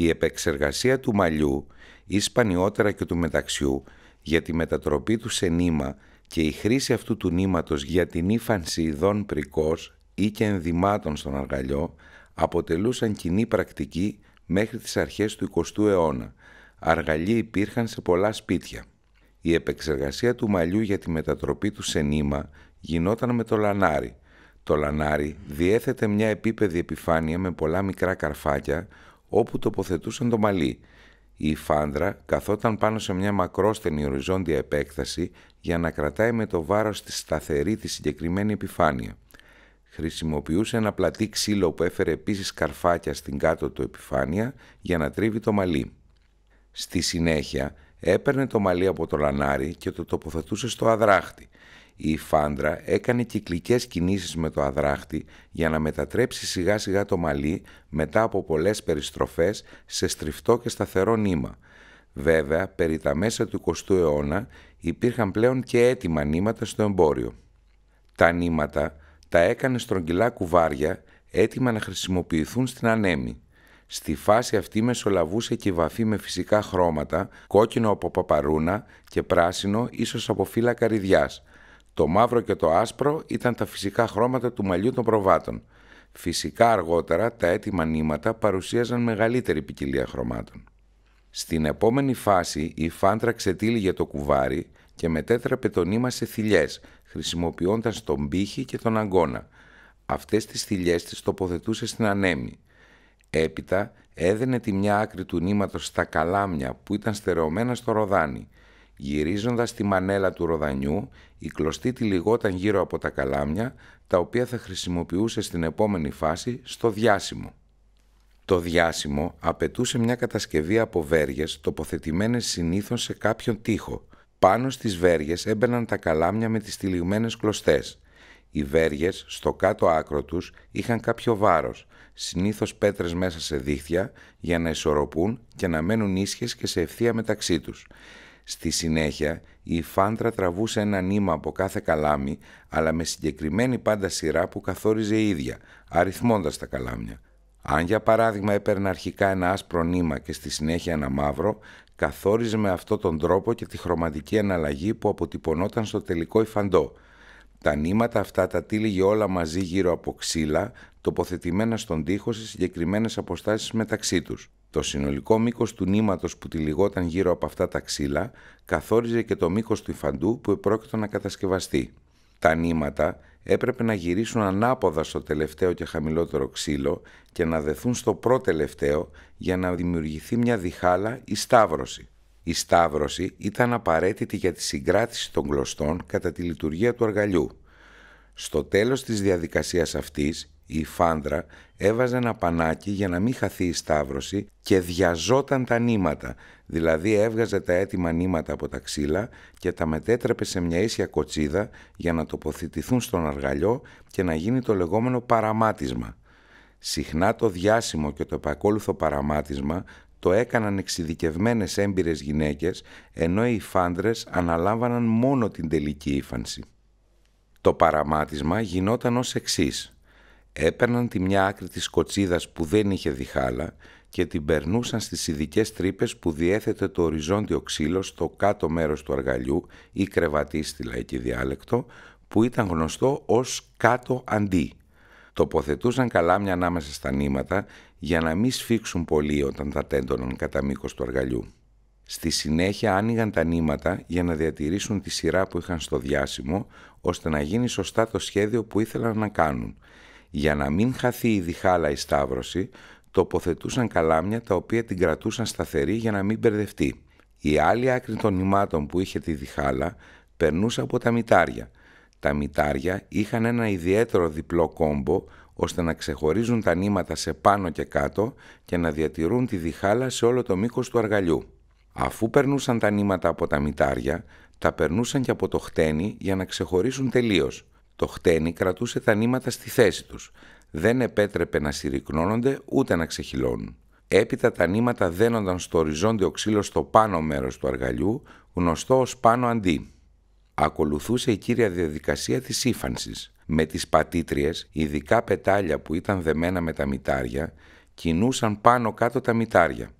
η επεξεργασία του μαλλιού ή σπανιότερα και του μεταξιού για τη μετατροπή του σε νήμα και η χρήση αυτού του νήματος για την ύφανση ειδών πρικός ή και ενδυμάτων στον αργαλιό αποτελούσαν κοινή πρακτική μέχρι τις αρχές του 20ου αιώνα. Αργαλιοί υπήρχαν σε πολλά σπίτια. Η επεξεργασία του μαλλιού για τη μετατροπή του σε νήμα γινόταν με το λανάρι. Το λανάρι διέθετε μια επίπεδη επιφάνεια με πολλά μικρά καρφάκια, όπου τοποθετούσαν το μαλλί. Η φάνδρα καθόταν πάνω σε μια μακρόστενη οριζόντια επέκταση για να κρατάει με το βάρος της σταθερή τη συγκεκριμένη επιφάνεια. Χρησιμοποιούσε ένα πλατή ξύλο που έφερε επίσης καρφάκια στην κάτω του επιφάνεια για να τρίβει το μαλλί. Στη συνέχεια έπαιρνε το μαλλί από το λανάρι και το τοποθετούσε στο αδράχτη, η Φάντρα έκανε κυκλικές κινήσεις με το αδράχτη για να μετατρέψει σιγά σιγά το μαλλί μετά από πολλές περιστροφές σε στριφτό και σταθερό νήμα. Βέβαια, περί τα μέσα του 20ου αιώνα υπήρχαν πλέον και έτοιμα νήματα στο εμπόριο. Τα νήματα τα έκανε στρογγυλά κουβάρια έτοιμα να χρησιμοποιηθούν στην ανέμη. Στη φάση αυτή μεσολαβούσε και βαφή με φυσικά χρώματα, κόκκινο από παπαρούνα και πράσινο ίσως από φύλλα καρυδιάς, το μαύρο και το άσπρο ήταν τα φυσικά χρώματα του μαλλιού των προβάτων. Φυσικά αργότερα τα έτοιμα νήματα παρουσίαζαν μεγαλύτερη ποικιλία χρωμάτων. Στην επόμενη φάση η φάντρα ξετύλιγε το κουβάρι και μετέτρεπε το νήμα σε θηλιές, χρησιμοποιώντας τον πύχη και τον αγκώνα. Αυτές τις θηλιές τις τοποθετούσε στην ανέμη. Έπειτα έδαινε τη μια άκρη του νήματος στα καλάμια που ήταν στερεωμένα στο ροδάνι. Γυρίζοντας τη μανέλα του ροδανιού, η κλωστή τυλιγόταν γύρω από τα καλάμια, τα οποία θα χρησιμοποιούσε στην επόμενη φάση στο διάσημο. Το διάσημο απαιτούσε μια κατασκευή από βέργες τοποθετημένες συνήθως σε κάποιον τοίχο. Πάνω στις βέργες έμπαιναν τα καλάμια με τις τυλιγμένες κλωστές. Οι βέργες στο κάτω άκρο τους είχαν κάποιο βάρος, συνήθως πέτρες μέσα σε δίχτυα για να ισορροπούν και να μένουν ίσχυες και σε ευθεία μεταξύ τους. Στη συνέχεια, η φάντρα τραβούσε ένα νήμα από κάθε καλάμι, αλλά με συγκεκριμένη πάντα σειρά που καθόριζε η ίδια, αριθμώντας τα καλάμια. Αν για παράδειγμα έπαιρνε αρχικά ένα άσπρο νήμα και στη συνέχεια ένα μαύρο, καθόριζε με αυτόν τον τρόπο και τη χρωματική αναλλαγή που αποτυπωνόταν στο τελικό υφαντό. Τα νήματα αυτά τα τύλιγε όλα μαζί γύρω από ξύλα, τοποθετημένα στον τοίχο σε συγκεκριμένες αποστάσεις μεταξύ τους. Το συνολικό μήκος του νήματος που τυλιγόταν γύρω από αυτά τα ξύλα καθόριζε και το μήκος του υφαντού που επρόκειτο να κατασκευαστεί. Τα νήματα έπρεπε να γυρίσουν ανάποδα στο τελευταίο και χαμηλότερο ξύλο και να δεθούν στο προτελευταίο για να δημιουργηθεί μια διχάλα ή σταύρωση. Η σταύρωση ήταν απαραίτητη για τη συγκράτηση των κλωστών κατά τη λειτουργία του αργαλιού. Στο τέλος της διαδικασίας αυτής, η Φάνδρα έβαζε ένα πανάκι για να μην χαθεί η σταύρωση και διαζόταν τα νήματα, δηλαδή έβγαζε τα έτοιμα νήματα από τα ξύλα και τα μετέτρεπε σε μια ίσια κοτσίδα για να τοποθετηθούν στον αργαλιό και να γίνει το λεγόμενο παραμάτισμα. Συχνά το διάσημο και το επακόλουθο παραμάτισμα το έκαναν εξειδικευμένες έμπειρες γυναίκες ενώ οι φάντρες αναλάμβαναν μόνο την τελική ύφανση. Το παραμάτισμα γινόταν ως εξής. Έπαιρναν τη μια άκρη της κοτσίδας που δεν είχε διχάλα και την περνούσαν στις ειδικές τρύπες που διέθετε το οριζόντιο ξύλο στο κάτω μέρος του αργαλιού ή κρεβατή στη λαϊκή διάλεκτο που ήταν γνωστό ως κάτω αντί. Τοποθετούσαν καλάμια ανάμεσα στα νήματα για να μην σφίξουν πολύ όταν τα τέντωναν κατά μήκος του αργαλιού. Στη συνέχεια άνοιγαν τα νήματα για να διατηρήσουν τη σειρά που είχαν στο διάσημο, ώστε να γίνει σωστά το σχέδιο που ήθελαν να κάνουν για να μην χαθεί η διχάλα η σταύρωση, τοποθετούσαν καλάμια τα οποία την κρατούσαν σταθερή για να μην μπερδευτεί. Η άλλη άκρη των νημάτων που είχε τη διχάλα περνούσε από τα μητάρια. Τα μητάρια είχαν ένα ιδιαίτερο διπλό κόμπο ώστε να ξεχωρίζουν τα νήματα σε πάνω και κάτω και να διατηρούν τη διχάλα σε όλο το μήκος του αργαλιού. Αφού περνούσαν τα νήματα από τα μητάρια, τα περνούσαν και από το χτένι για να ξεχωρίσουν τελείως. Το χτένι κρατούσε τα νήματα στη θέση τους. Δεν επέτρεπε να συρρυκνώνονται ούτε να ξεχυλώνουν. Έπειτα τα νήματα δένονταν στο οριζόντιο ξύλο στο πάνω μέρος του αργαλιού, γνωστό ως πάνω αντί. Ακολουθούσε η κύρια διαδικασία της ύφανσης. Με τις πατήτριες, ειδικά πετάλια που ήταν δεμένα με τα μητάρια, κινούσαν πάνω κάτω τα μητάρια.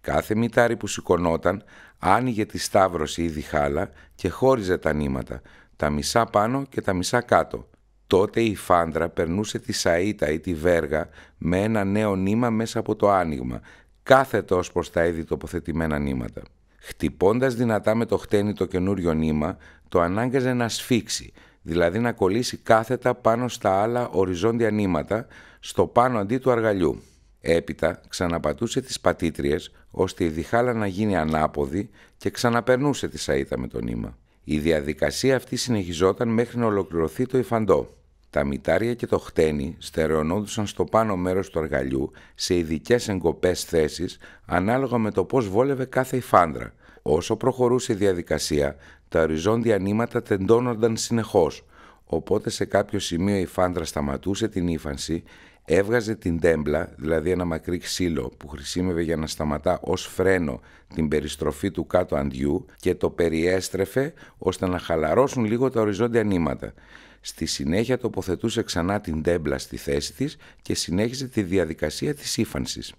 Κάθε μητάρι που σηκωνόταν άνοιγε τη σταύρωση ή διχάλα και χώριζε τα νήματα, τα μισά πάνω και τα μισά κάτω. Τότε η Φάντρα περνούσε τη Σαΐτα ή τη Βέργα με ένα νέο νήμα μέσα από το άνοιγμα, κάθετος ως προς τα ήδη τοποθετημένα νήματα. Χτυπώντας δυνατά με το χτένι το καινούριο νήμα, το ανάγκαζε να σφίξει, δηλαδή να κολλήσει κάθετα πάνω στα άλλα οριζόντια νήματα, στο πάνω αντί του αργαλιού. Έπειτα ξαναπατούσε τις πατήτριες, ώστε η διχάλα να γίνει ανάποδη και ξαναπερνούσε τη σαΐτα με το νήμα. Η διαδικασία αυτή συνεχιζόταν μέχρι να ολοκληρωθεί το υφαντό. Τα μητάρια και το χτένι στερεωνόντουσαν στο πάνω μέρος του αργαλιού σε ειδικές εγκοπές θέσεις ανάλογα με το πώς βόλευε κάθε υφάντρα. Όσο προχωρούσε η διαδικασία, τα οριζόντια νήματα τεντώνονταν συνεχώς, Οπότε σε κάποιο σημείο η φάντρα σταματούσε την ύφανση, έβγαζε την τέμπλα, δηλαδή ένα μακρύ ξύλο που χρησιμεύε για να σταματά ως φρένο την περιστροφή του κάτω αντιού και το περιέστρεφε ώστε να χαλαρώσουν λίγο τα οριζόντια νήματα. Στη συνέχεια τοποθετούσε ξανά την τέμπλα στη θέση της και συνέχιζε τη διαδικασία της ύφανσης.